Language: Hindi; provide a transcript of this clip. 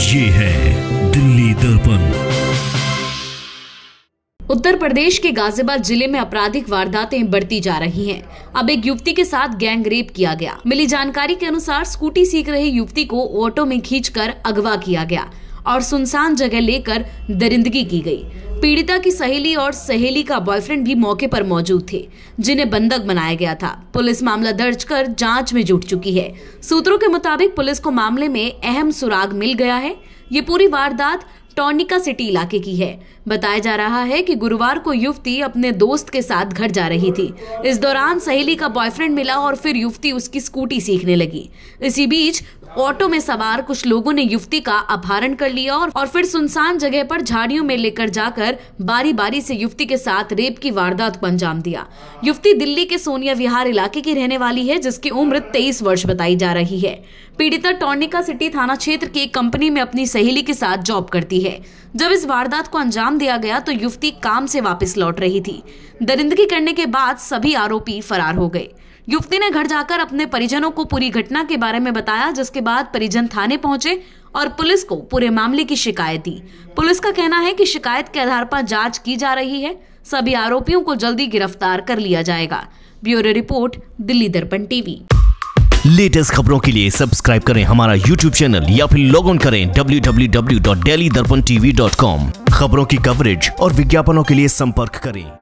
ये है दिल्ली दर्पण उत्तर प्रदेश के गाजियाबाद जिले में आपराधिक वारदातें बढ़ती जा रही हैं। अब एक युवती के साथ गैंग रेप किया गया मिली जानकारी के अनुसार स्कूटी सीख रही युवती को ऑटो में खींचकर अगवा किया गया और सुनसान जगह लेकर दरिंदगी की गई पीड़िता की सहेली और सहेली का बॉयफ्रेंड भी मौके पर मौजूद थे जिन्हें बंधक बनाया गया था पुलिस मामला दर्ज कर जांच में जुट चुकी है सूत्रों के मुताबिक पुलिस को मामले में अहम सुराग मिल गया है ये पूरी वारदात टॉनिका सिटी इलाके की है बताया जा रहा है कि गुरुवार को युवती अपने दोस्त के साथ घर जा रही थी इस दौरान सहेली का बॉयफ्रेंड मिला और फिर युवती उसकी स्कूटी सीखने लगी इसी बीच ऑटो में सवार कुछ लोगों ने युवती का अपहरण कर लिया और, और फिर सुनसान जगह पर झाड़ियों में लेकर जाकर बारी बारी से युवती के साथ रेप की वारदात को अंजाम दिया युवती दिल्ली के सोनिया विहार इलाके की रहने वाली है जिसकी उम्र तेईस वर्ष बताई जा रही है पीड़िता टोर्निका सिटी थाना क्षेत्र की एक कंपनी में अपनी सहेली के साथ जॉब करती है जब इस वारदात को अंजाम दिया गया तो युवती काम से वापस लौट रही थी दरिंदगी करने के बाद सभी आरोपी फरार हो गए युवती ने घर जाकर अपने परिजनों को पूरी घटना के बारे में बताया जिसके बाद परिजन थाने पहुंचे और पुलिस को पूरे मामले की शिकायत दी पुलिस का कहना है कि शिकायत के आधार पर जांच की जा रही है सभी आरोपियों को जल्दी गिरफ्तार कर लिया जाएगा ब्यूरो रिपोर्ट दिल्ली दर्पण टीवी लेटेस्ट खबरों के लिए सब्सक्राइब करें हमारा यूट्यूब चैनल या फिर लॉग इन करें डब्ल्यू खबरों की कवरेज और विज्ञापनों के लिए संपर्क करें